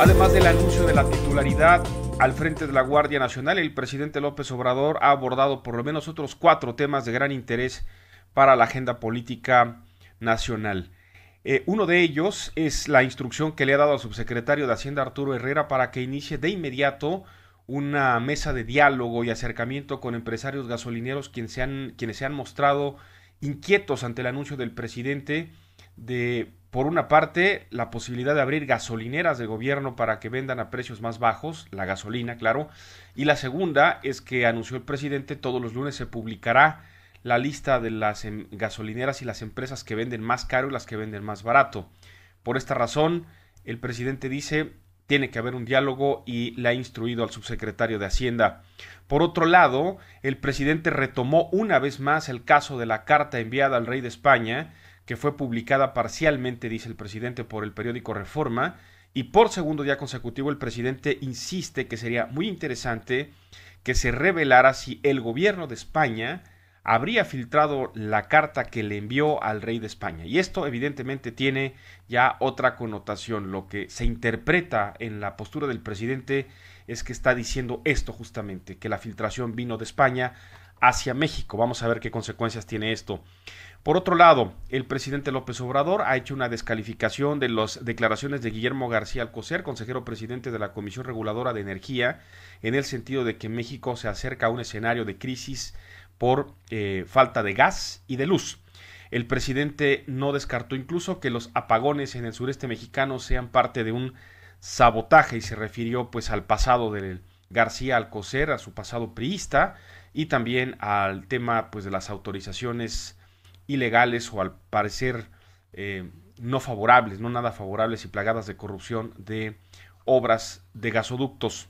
Además del anuncio de la titularidad al frente de la Guardia Nacional, el presidente López Obrador ha abordado por lo menos otros cuatro temas de gran interés para la agenda política nacional. Eh, uno de ellos es la instrucción que le ha dado al subsecretario de Hacienda Arturo Herrera para que inicie de inmediato una mesa de diálogo y acercamiento con empresarios gasolineros quienes se han, quienes se han mostrado inquietos ante el anuncio del presidente de por una parte, la posibilidad de abrir gasolineras de gobierno para que vendan a precios más bajos, la gasolina, claro. Y la segunda es que anunció el presidente, todos los lunes se publicará la lista de las em, gasolineras y las empresas que venden más caro y las que venden más barato. Por esta razón, el presidente dice, tiene que haber un diálogo y le ha instruido al subsecretario de Hacienda. Por otro lado, el presidente retomó una vez más el caso de la carta enviada al rey de España, que fue publicada parcialmente, dice el presidente, por el periódico Reforma, y por segundo día consecutivo el presidente insiste que sería muy interesante que se revelara si el gobierno de España habría filtrado la carta que le envió al rey de España. Y esto evidentemente tiene ya otra connotación. Lo que se interpreta en la postura del presidente es que está diciendo esto justamente, que la filtración vino de España hacia México. Vamos a ver qué consecuencias tiene esto. Por otro lado, el presidente López Obrador ha hecho una descalificación de las declaraciones de Guillermo García Alcocer, consejero presidente de la Comisión Reguladora de Energía, en el sentido de que México se acerca a un escenario de crisis por eh, falta de gas y de luz. El presidente no descartó incluso que los apagones en el sureste mexicano sean parte de un sabotaje y se refirió pues al pasado del García Alcocer, a su pasado priista y también al tema pues de las autorizaciones ilegales o al parecer eh, no favorables, no nada favorables y plagadas de corrupción de obras de gasoductos.